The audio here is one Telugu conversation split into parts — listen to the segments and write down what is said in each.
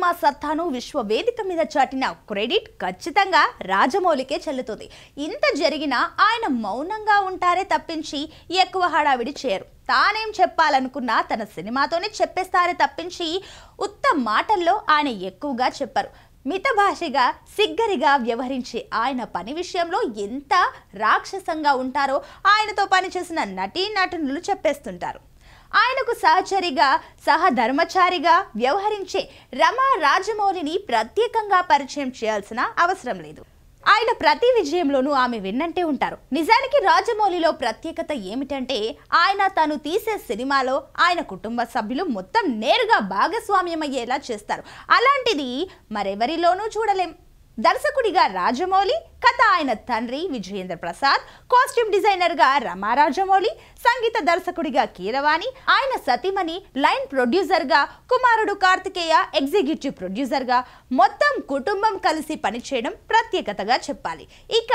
సినిమా సత్తాను విశ్వవేదిక మీద చాటిన క్రెడిట్ ఖచ్చితంగా రాజమౌళికే చెల్లుతుంది ఇంత జరిగినా ఆయన మౌనంగా ఉంటారే తప్పించి ఎక్కువ హడావిడి చేయరు తానేం చెప్పాలనుకున్నా తన సినిమాతోనే చెప్పేస్తారే తప్పించి ఉత్త మాటల్లో ఆయన ఎక్కువగా చెప్పరు భాషగా సిగ్గరిగా వ్యవహరించే ఆయన పని విషయంలో ఎంత రాక్షసంగా ఉంటారో ఆయనతో పనిచేసిన నటీ నటునులు చెప్పేస్తుంటారు ఆయనకు సహచరిగా సహధర్మచారిగా వ్యవహరించే రమా రాజమౌళిని ప్రత్యేకంగా పరిచయం చేయాల్సిన అవసరం లేదు ఆయన ప్రతి విజయంలోనూ ఆమె విన్నంటే ఉంటారు నిజానికి రాజమౌళిలో ప్రత్యేకత ఏమిటంటే ఆయన తను తీసే సినిమాలో ఆయన కుటుంబ సభ్యులు మొత్తం నేరుగా భాగస్వామ్యమయ్యేలా చేస్తారు అలాంటిది మరెవరిలోనూ చూడలేం దర్శకుడిగా రాజమౌళి కథ ఆయన తండ్రి విజయేంద్ర ప్రసాద్ కాస్ట్యూమ్ డిజైనర్గా రమారాజమౌళి సంగీత దర్శకుడిగా కీరవాణి ఆయన సతీమణి లైన్ ప్రొడ్యూసర్గా కుమారుడు కార్తికేయ ఎగ్జిక్యూటివ్ ప్రొడ్యూసర్గా మొత్తం కుటుంబం కలిసి పనిచేయడం ప్రత్యేకతగా చెప్పాలి ఇక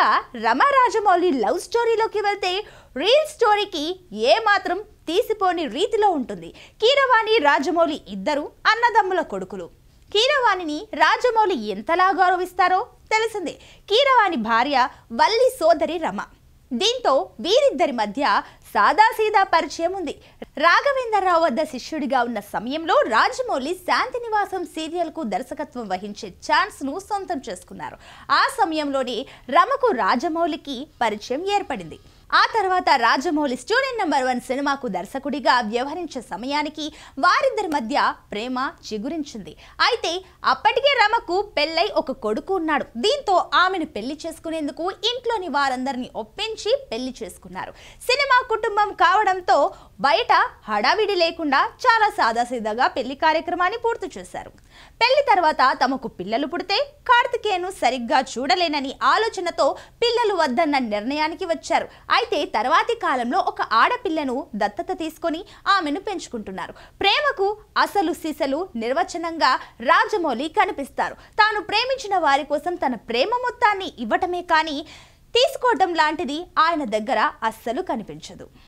రమారాజమౌళి లవ్ స్టోరీలోకి వెళ్తే రియల్ స్టోరీకి ఏమాత్రం తీసిపోని రీతిలో ఉంటుంది కీరవాణి రాజమౌళి ఇద్దరు అన్నదమ్ముల కొడుకులు కీరవాణిని రాజమౌళి ఎంతలా గౌరవిస్తారో తెలిసిందే కీరవాణి భార్య వల్లి సోదరి రమ దీంతో వీరిద్దరి మధ్య సాదాసీదా పరిచయం ఉంది రాఘవేంద్రరావు వద్ద శిష్యుడిగా ఉన్న సమయంలో రాజమౌళి శాంతి నివాసం సీరియల్కు దర్శకత్వం వహించే ఛాన్స్ను సొంతం చేసుకున్నారు ఆ సమయంలోనే రమకు రాజమౌళికి పరిచయం ఏర్పడింది ఆ తర్వాత రాజమౌళి స్టూడెంట్ నెంబర్ వన్ సినిమాకు దర్శకుడిగా వ్యవహరించే సమయానికి వారిద్దరి మధ్య ప్రేమ చిగురించింది అయితే అప్పటికే రమకు పెళ్ళై ఒక కొడుకు ఉన్నాడు దీంతో ఆమెను పెళ్లి చేసుకునేందుకు ఇంట్లోని వారందరినీ ఒప్పించి పెళ్లి చేసుకున్నారు సినిమా కుటుంబం కావడంతో బయట హడావిడి లేకుండా చాలా సాదాసీదాగా పెళ్లి కార్యక్రమాన్ని పూర్తి చేశారు పెళ్లి తర్వాత తమకు పిల్లలు పుడితే కార్తికేయను సరిగ్గా చూడలేనని ఆలోచనతో పిల్లలు వద్దన్న నిర్ణయానికి వచ్చారు అయితే తర్వాతి కాలంలో ఒక ఆడపిల్లను దత్తత తీసుకొని ఆమెను పెంచుకుంటున్నారు ప్రేమకు అసలు సిసలు నిర్వచనంగా రాజమౌళి కనిపిస్తారు తాను ప్రేమించిన వారి కోసం తన ప్రేమ మొత్తాన్ని ఇవ్వటమే కానీ తీసుకోవడం లాంటిది ఆయన దగ్గర అస్సలు కనిపించదు